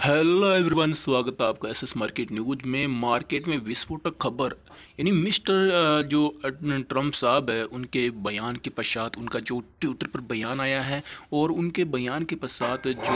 hello everyone स्वागत है आपका एसएस मार्केट न्यूज में मार्केट में विस्फोटक खबर यानी मिस्टर जो ट्रंप साहब है उनके बयान के पश्चात उनका जो ट्विटर पर बयान आया है और उनके बयान के पश्चात जो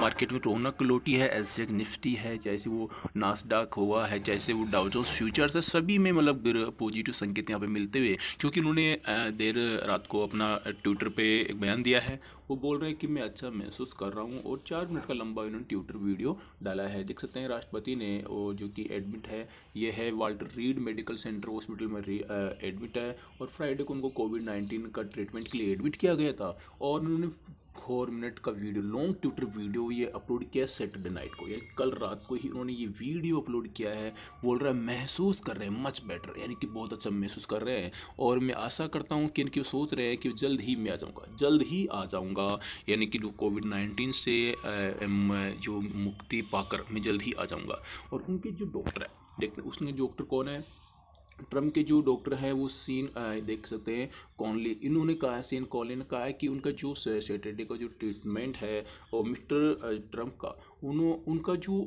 मार्केट में रौनक लौटी है एस निफ्टी है जैसे वो नासडाक हुआ है जैसे वो डाउजोस फ्यूचर्स है सभी में मतलब पॉजिटिव संकेत यहाँ पर मिलते हुए क्योंकि उन्होंने देर रात को अपना ट्विटर पर एक बयान दिया है वो बोल रहे हैं कि मैं अच्छा महसूस कर रहा हूँ और चार मिनट का लंबा इन्होंने ट्विटर वीडियो डाला है देख सकते हैं राष्ट्रपति ने वो जो कि एडमिट है ये है Walter Reed medical center hospital में एडमिट है और फ्राइडे को उनको कोविड नाइन्टीन का ट्रीटमेंट के लिए एडमिट किया गया था और उन्होंने फोर मिनट का वीडियो लॉन्ग ट्विटर वीडियो ये अपलोड किया है सैटरडे नाइट को यानी कल रात को ही उन्होंने ये वीडियो अपलोड किया है बोल रहा है महसूस कर रहे हैं मच बेटर यानी कि बहुत अच्छा महसूस कर रहे हैं और मैं आशा करता हूँ कि इनकी सोच रहे हैं कि जल्द ही मैं आ जाऊँगा जल्द ही आ जाऊँगा यानी कि कोविड नाइन्टीन से जो मुक्ति पाकर मैं जल्द ही आ जाऊँगा और उनके जो डॉक्टर है देखते उसने डॉक्टर कौन है ट्रंप के जो डॉक्टर हैं वो सीन देख सकते हैं कॉनली इन्होंने कहा है सीन कॉनली ने कहा है कि उनका जो सैटरडे का जो ट्रीटमेंट है और मिस्टर ट्रम्प का उन्हों उनका जो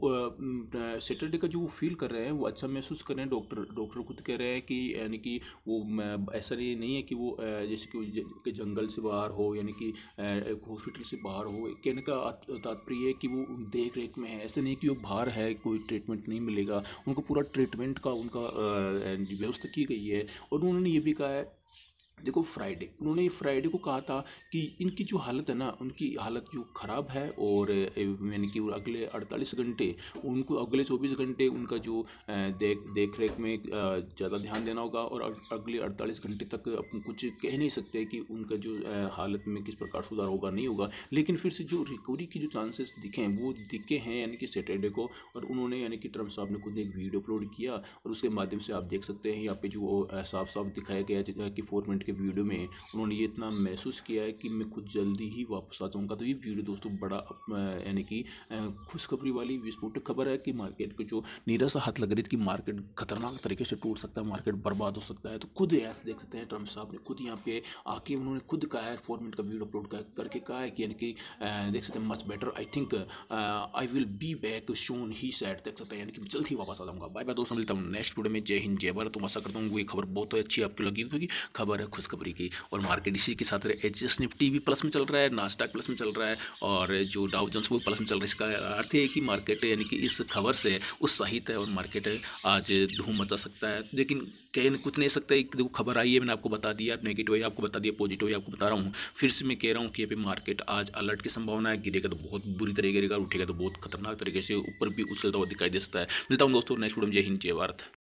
सैटरडे का जो वो फील कर रहे हैं वो अच्छा महसूस कर रहे हैं डॉक्टर डॉक्टर खुद कह रहे हैं कि यानी कि वो ऐसा नहीं, नहीं है कि वो जैसे कि, जंगल से बाहर हो यानी कि हॉस्पिटल से बाहर हो कहने का तात्पर्य है कि वो देख रेख में है ऐसा नहीं कि वो बाहर है कोई ट्रीटमेंट नहीं मिलेगा उनको पूरा ट्रीटमेंट का उनका व्यवस्था की गई है और उन्होंने ये भी कहा है देखो फ्राइडे उन्होंने फ्राइडे को कहा था कि इनकी जो हालत है ना उनकी हालत जो ख़राब है और यानी कि अगले 48 घंटे उनको अगले 24 घंटे उनका जो देख देख रेख में ज़्यादा ध्यान देना होगा और अगले 48 घंटे तक अपन कुछ कह नहीं सकते कि उनका जो हालत में किस प्रकार सुधार होगा नहीं होगा लेकिन फिर से जो रिकवरी की जो चांसेस दिखे हैं वो दिखे हैं यानी कि सैटरडे को और उन्होंने यानी कि ट्रम्प साहब ने खुद एक वीडियो अपलोड किया और उसके माध्यम से आप देख सकते हैं यहाँ पे जो साफ साफ दिखाया गया कि फोर मिनट के वीडियो में उन्होंने ये इतना महसूस किया है कि मैं खुद जल्दी ही वापस आ जाऊँगा तो ये वीडियो दोस्तों बड़ा यानी कि खुशखबरी वाली विस्फोटक खबर है कि मार्केट को जो नीरस हाथ लग रही थी कि मार्केट खतरनाक तरीके से टूट सकता है मार्केट बर्बाद हो सकता है तो खुद ऐसे देख सकते हैं ट्रंप साहब ने खुद यहाँ पे आके उन्होंने खुद कहा है फोर मिनट का वीडियो अपलोड करके कहा है कि यानी कि देख सकते हैं much better I think I will be back soon he said देख सकते हैं यानी कि जल्द ही वापस आ जाऊँगा बाय बाय दोस्तों मिलता हूँ नेक्स्ट वीडियो में जय हिंद जय भारत तो आशा करता हूँ ये खबर बहुत अच्छी आपकी लगी क्योंकि खबर है खुशखबरी की और मार्केट इसी के साथ एच एस निफ्टी भी प्लस में चल रहा है नास्टाक प्लस में चल रहा है और जो डाउ जोन्स वो प्लस में चल रहा है इसका अर्थ है कि मार्केट यानी कि इस खबर से उत्साहित है और मार्केट आज धूम मचा सकता है लेकिन कह कुछ नहीं सकता एक देखो खबर आई है मैंने आपको बता दिया नेगेटिव है आपको बता दिया पॉजिटिव है आपको बता रहा हूँ फिर से मैं कह रहा हूँ कि अभी मार्केट आज अलर्ट की संभावना है गिरेगा तो बहुत बुरी तरीके गिरेगा उठेगा तो बहुत खतरनाक तरीके से ऊपर भी उछलता हुआ दिखाई दे सकता है मिलता हूँ दोस्तों नेक्स्ट वीडियो में जय हिंद जय भारत